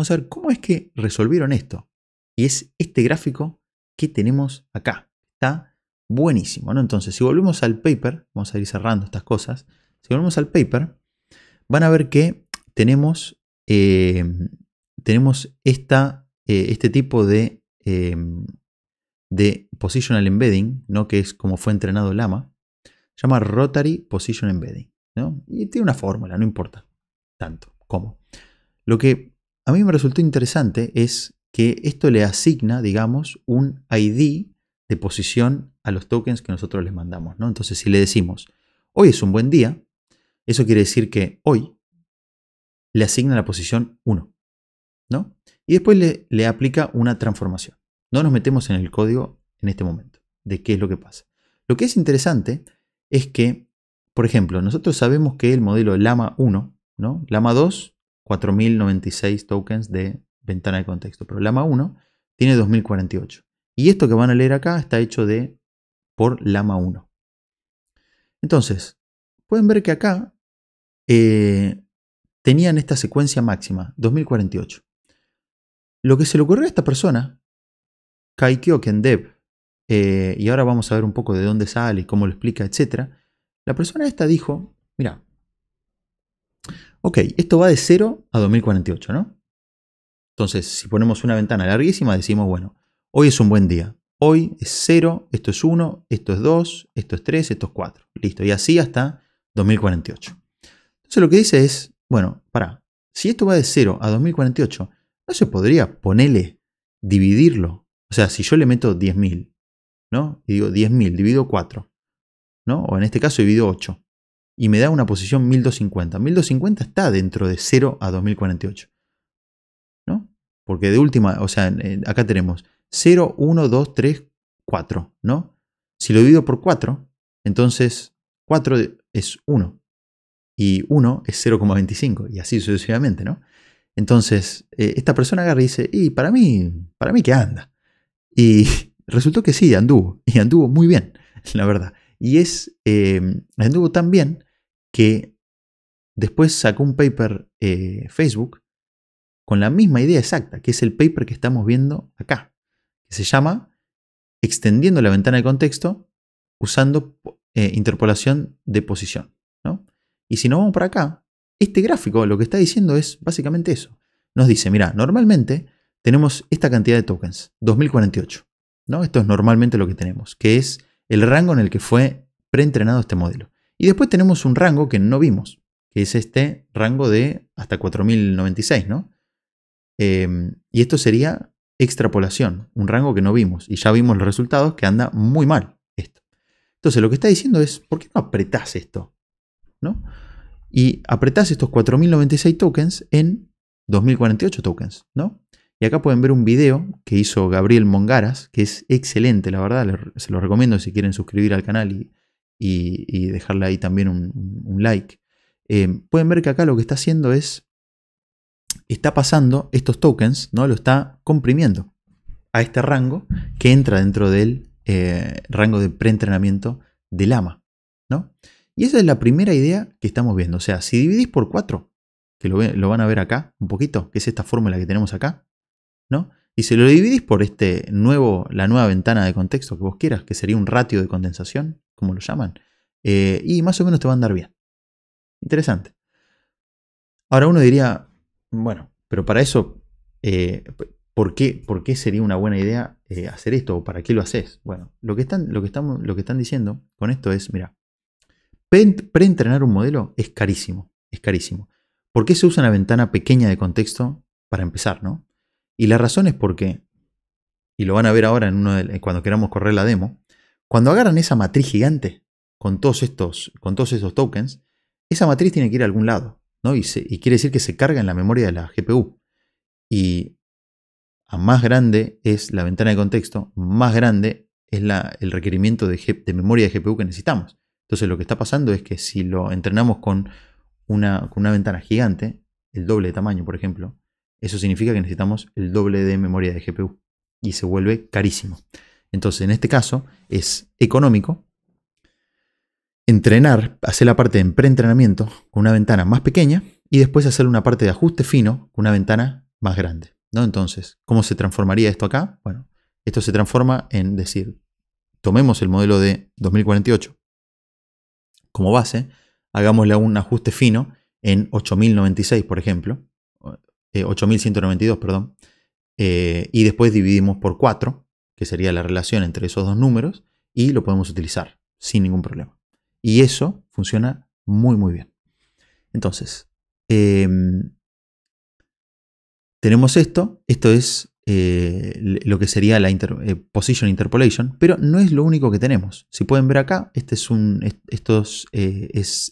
Vamos a ver cómo es que resolvieron esto. Y es este gráfico que tenemos acá. Está buenísimo, ¿no? Entonces, si volvemos al paper, vamos a ir cerrando estas cosas. Si volvemos al paper, van a ver que tenemos, eh, tenemos esta, eh, este tipo de, em, de positional embedding, ¿no? que es como fue entrenado Lama. Se llama Rotary Position Embedding. ¿no? Y tiene una fórmula, no importa tanto cómo. Lo que a mí me resultó interesante es que esto le asigna, digamos, un ID de posición a los tokens que nosotros les mandamos. ¿no? Entonces, si le decimos, hoy es un buen día, eso quiere decir que hoy le asigna la posición 1. ¿no? Y después le, aplica una transformación. No nos metemos en el código en este momento, de qué es lo que pasa. Lo que es interesante es que, por ejemplo, nosotros sabemos que el modelo Lama 1, ¿no? Lama 2 4.096 tokens de ventana de contexto. Pero Lama 1 tiene 2.048. Y esto que van a leer acá está hecho de por Lama 1. Entonces, pueden ver que acá eh, tenían esta secuencia máxima, 2048. Lo que se le ocurrió a esta persona, Kaikyo Kendev, eh, y ahora vamos a ver un poco de dónde sale y cómo lo explica, etc. La persona esta dijo, mira, Ok, esto va de 0 a 2048, ¿no? Entonces, si ponemos una ventana larguísima, decimos, bueno, hoy es un buen día. Hoy es 0, esto es 1, esto es 2, esto es 3, esto es 4. Listo, y así hasta 2048. Entonces lo que dice es, bueno, para, si esto va de 0 a 2048, ¿no se podría ponerle, dividirlo? O sea, si yo le meto 10.000, ¿no? Y digo 10.000, divido 4, ¿no? O en este caso divido 8 y me da una posición 1250. 1250 está dentro de 0 a 2048. ¿No? Porque de última, o sea, acá tenemos 0, 1, 2, 3, 4, ¿no? Si lo divido por 4, entonces 4 es 1. Y 1 es 0,25. Y así sucesivamente, ¿no? Entonces, eh, esta persona agarra y dice, y para mí, para mí que anda. Y resultó que sí, anduvo. Y anduvo muy bien, la verdad. Y es, eh, anduvo tan bien que después sacó un paper eh, Facebook con la misma idea exacta, que es el paper que estamos viendo acá, que se llama Extendiendo la ventana de contexto usando eh, interpolación de posición. Y si nos vamos para acá, este gráfico lo que está diciendo es básicamente eso. Nos dice, mira, normalmente tenemos esta cantidad de tokens, 2048. ¿no? Esto es normalmente lo que tenemos, que es el rango en el que fue preentrenado este modelo. Y después tenemos un rango que no vimos, que es este rango de hasta 4096, ¿no? Em, y esto sería extrapolación, un rango que no vimos. Y ya vimos los resultados que anda muy mal esto. Entonces lo que está diciendo es, ¿por qué no apretás esto? ¿No? Y apretás estos 4096 tokens en 2048 tokens, ¿no? Y acá pueden ver un video que hizo Gabriel Mongaras, que es excelente, la verdad, se lo recomiendo si quieren suscribir al canal y, y, dejarle ahí también un, like. Em, pueden ver que acá lo que está haciendo es, está pasando estos tokens, ¿no? Lo está comprimiendo a este rango que entra dentro del eh, rango de preentrenamiento del AMA, ¿no? Y esa es la primera idea que estamos viendo. O sea, si dividís por 4, que lo, lo, van a ver acá un poquito, que es esta fórmula que tenemos acá, ¿no? y se lo dividís por este nuevo, la nueva ventana de contexto que vos quieras, que sería un ratio de condensación, como lo llaman, eh, y más o menos te va a andar bien. Interesante. Ahora uno diría, bueno, pero para eso, eh, ¿por, qué, ¿por, sería una buena idea eh, hacer esto o para qué lo haces? Bueno, lo que están, lo que lo que están diciendo con esto es, mira, preentrenar un modelo es carísimo, es carísimo. ¿Por qué se usa una ventana pequeña de contexto para empezar, no? Y la razón es porque, y lo van a ver ahora en uno cuando queramos correr la demo, cuando agarran esa matriz gigante con todos estos, con todos esos tokens, esa matriz tiene que ir a algún lado, ¿no? Y, y quiere decir que se carga en la memoria de la GPU. Y a más grande es la ventana de contexto, más grande es el requerimiento de, de, memoria de GPU que necesitamos. Entonces lo que está pasando es que si lo entrenamos con una, con una ventana gigante, el doble de tamaño, por ejemplo, eso significa que necesitamos el doble de memoria de GPU y se vuelve carísimo. Entonces, en este caso, es económico entrenar, hacer la parte de preentrenamiento con una ventana más pequeña y después hacer una parte de ajuste fino con una ventana más grande. ¿no? Entonces, ¿cómo se transformaría esto acá? Bueno, esto se transforma en decir, tomemos el modelo de 2048 como base, hagámosle un ajuste fino en 8096, por ejemplo, 8192, eh, perdón, eh, y después dividimos por 4, que sería la relación entre esos dos números, y lo podemos utilizar sin ningún problema. Y eso funciona muy, muy bien. Entonces, em, tenemos esto, esto es eh, lo que sería la position interpolation, pero no es lo único que tenemos. Si pueden ver acá, este es un, estos es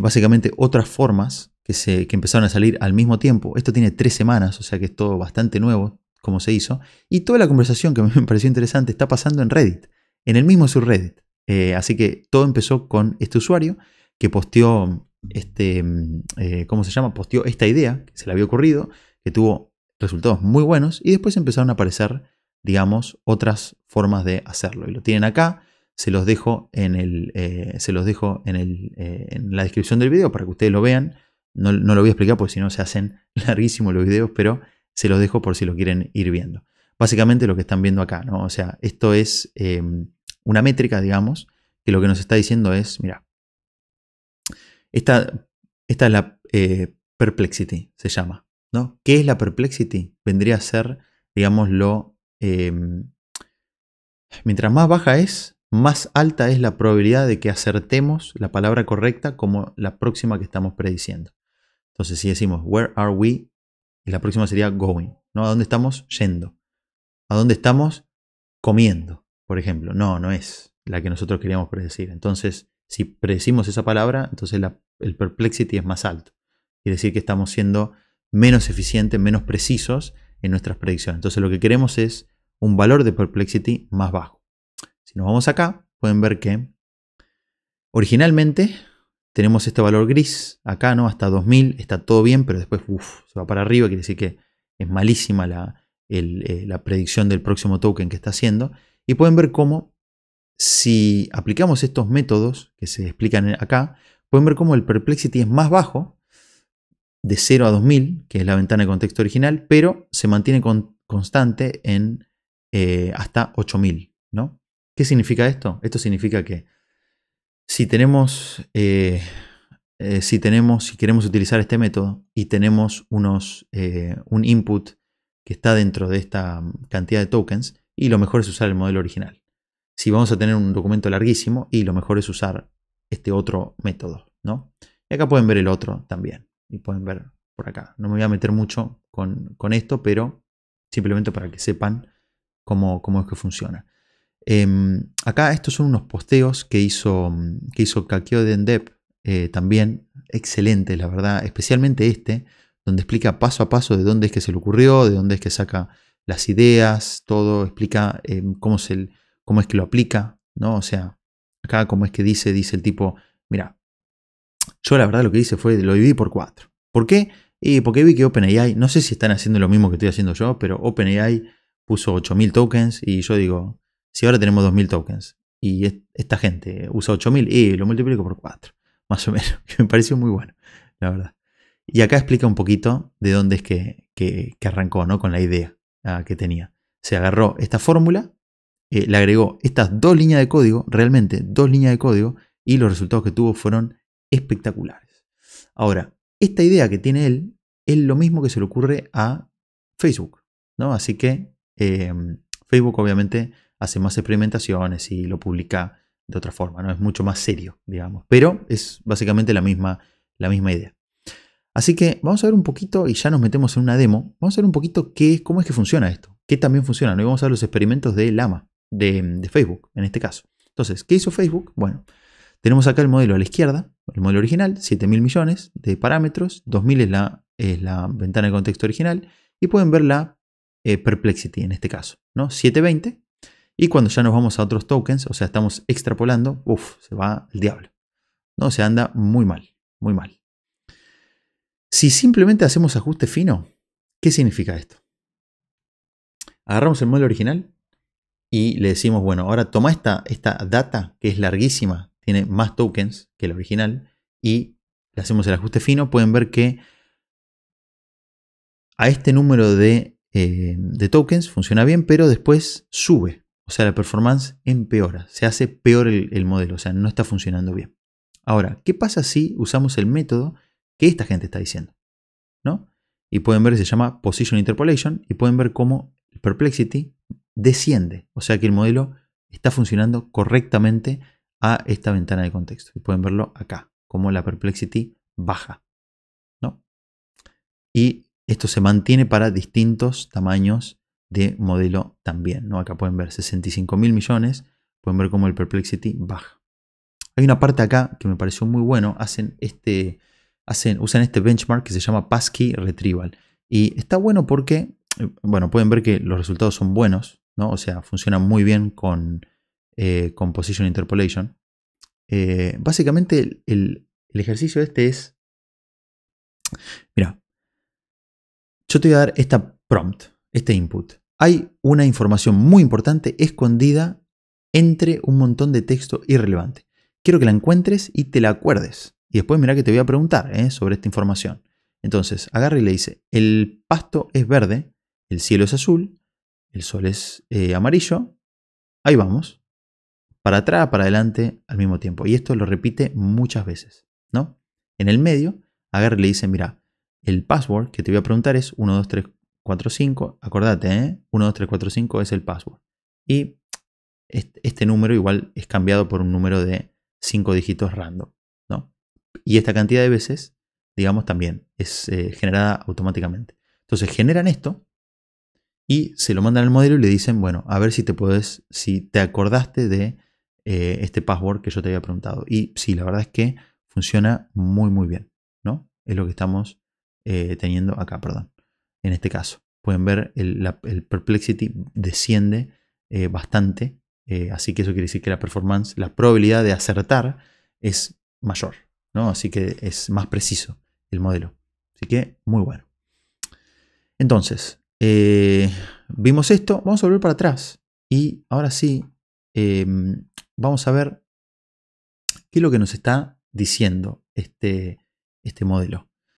básicamente otras formas que, empezaron a salir al mismo tiempo. Esto tiene tres semanas, o sea que es todo bastante nuevo, como se hizo. Y toda la conversación que me pareció interesante está pasando en Reddit, en el mismo subreddit. Eh, así que todo empezó con este usuario que posteó este, mm, eh, ¿cómo se llama? Posteó esta idea que se le había ocurrido, que tuvo resultados muy buenos y después empezaron a aparecer, digamos, otras formas de hacerlo. Y lo tienen acá, se los dejo en, el, eh, se los dejo en, en la descripción del video para que ustedes lo vean no, lo voy a explicar porque si no se hacen larguísimos los videos, pero se los dejo por si lo quieren ir viendo. Básicamente lo que están viendo acá, ¿no? O sea, esto es em, una métrica, digamos, que lo que nos está diciendo es, mira, esta, es la eh, perplexity, se llama, ¿no? ¿Qué es la perplexity? Vendría a ser, digamos, lo... Em, mientras más baja es, más alta es la probabilidad de que acertemos la palabra correcta como la próxima que estamos prediciendo. Entonces, si decimos, where are we? Y la próxima sería going, ¿no? ¿A dónde estamos yendo? ¿A dónde estamos comiendo? Por ejemplo, no, no es la que nosotros queríamos predecir. Entonces, si predecimos esa palabra, entonces el perplexity es más alto. Quiere decir que estamos siendo menos eficientes, menos precisos en nuestras predicciones. Entonces, lo que queremos es un valor de perplexity más bajo. Si nos vamos acá, pueden ver que originalmente tenemos este valor gris acá, ¿no? Hasta 2000 está todo bien, pero después se va para arriba, quiere decir que es malísima eh, la, predicción del próximo token que está haciendo. Y pueden ver cómo si aplicamos estos métodos que se explican acá, pueden ver cómo el perplexity es más bajo, de 0 a 2000, que es la ventana de contexto original, pero se mantiene constante en eh, hasta 8000, ¿no? ¿Qué significa esto? Esto significa que si tenemos, eh, eh, si tenemos, si queremos utilizar este método y tenemos eh, un input que está dentro de esta mm, cantidad de tokens, y lo mejor es usar el modelo original. Si vamos a tener un documento larguísimo, y lo mejor es usar este otro método, ¿no? acá pueden ver el otro también, y pueden ver por acá. No me voy a meter mucho con, con esto, pero simplemente para que sepan cómo, cómo es que funciona. Em, acá estos son unos posteos que hizo, que hizo Kakio Dendep eh, también, excelente la verdad, especialmente este, donde explica paso a paso de dónde es que se le ocurrió, de dónde es que saca las ideas, todo, explica em, cómo, cómo es que lo aplica, ¿no? O sea, acá como es que dice, dice el tipo, mira, yo la verdad lo que hice fue, lo dividí por cuatro. ¿Por qué? Y porque vi que OpenAI, no sé si están haciendo lo mismo que estoy haciendo yo, pero OpenAI puso 8000 tokens y yo digo, si ahora tenemos 2.000 tokens y esta gente usa 8.000 y lo multiplico por 4, más o menos, que me pareció muy bueno, la verdad. Y acá explica un poquito de dónde es que, arrancó, ¿no? Con la idea ah, que tenía. Se agarró esta fórmula, eh, le agregó estas dos líneas de código, realmente dos líneas de código, y los resultados que tuvo fueron espectaculares. Ahora, esta idea que tiene él es lo mismo que se le ocurre a Facebook, ¿no? Así que eh, Facebook obviamente hace más experimentaciones y lo publica de otra forma, ¿no? Es mucho más serio, digamos. Pero es básicamente la misma, la misma idea. Así que vamos a ver un poquito, y ya nos metemos en una demo, vamos a ver un poquito qué, cómo es que funciona esto, qué también funciona. Hoy vamos a ver los experimentos de Lama, de, Facebook, en este caso. Entonces, ¿qué hizo Facebook? Bueno, tenemos acá el modelo a la izquierda, el modelo original, 7000 millones de parámetros, 2000 es la, la ventana de contexto original, y pueden ver la eh, perplexity en este caso, ¿no? 720 y cuando ya nos vamos a otros tokens, o sea, estamos extrapolando, uff, se va el diablo. No, se anda muy mal, muy mal. Si simplemente hacemos ajuste fino, ¿qué significa esto? Agarramos el modelo original y le decimos, bueno, ahora toma esta, esta data que es larguísima, tiene más tokens que el original, y le hacemos el ajuste fino, pueden ver que a este número de eh, tokens funciona bien, pero después sube o sea, la performance empeora, se hace peor el, modelo, o sea, no está funcionando bien. Ahora, ¿qué pasa si usamos el método que esta gente está diciendo? ¿No? Y pueden ver, se llama Position Interpolation, y pueden ver cómo el Perplexity desciende, o sea que el modelo está funcionando correctamente a esta ventana de contexto. Y pueden verlo acá, cómo la Perplexity baja. ¿no? Y esto se mantiene para distintos tamaños de modelo también. ¿no? Acá pueden ver 65 mil millones, pueden ver cómo el perplexity baja. Hay una parte acá que me pareció muy bueno, hacen este, hacen, usan este benchmark que se llama Passkey Retrieval. Y está bueno porque, eh, bueno, pueden ver que los resultados son buenos, ¿no? O sea, funcionan muy bien con, eh, Position Interpolation. Eh, básicamente el, el, el ejercicio este es, mira, yo te voy a dar esta prompt, este input hay una información muy importante escondida entre un montón de texto irrelevante. Quiero que la encuentres y te la acuerdes. Y después mira que te voy a preguntar eh, sobre esta información. Entonces, agarra y le dice, el pasto es verde, el cielo es azul, el sol es eh, amarillo. Ahí vamos. Para atrás, para adelante, al mismo tiempo. Y esto lo repite muchas veces, ¿no? En el medio, agarra y le dice, mira, el password que te voy a preguntar es 1, 45, acordate, 1, 2, 3, 4, 5 es el password. Y este número igual es cambiado por un número de 5 dígitos random. ¿no? Y esta cantidad de veces, digamos, también es eh, generada automáticamente. Entonces generan esto y se lo mandan al modelo y le dicen, bueno, a ver si te puedes, si te acordaste de eh, este password que yo te había preguntado. Y sí, la verdad es que funciona muy, muy bien. ¿no? Es lo que estamos eh, teniendo acá, perdón en este caso. Pueden ver el, perplexity desciende eh, bastante, eh, así que eso quiere decir que la performance, la probabilidad de acertar es mayor, Así que es más preciso el modelo. Así que muy bueno. Entonces, eh, vimos esto, vamos a volver para atrás y ahora sí, em, vamos a ver qué es lo que nos está diciendo este, este modelo.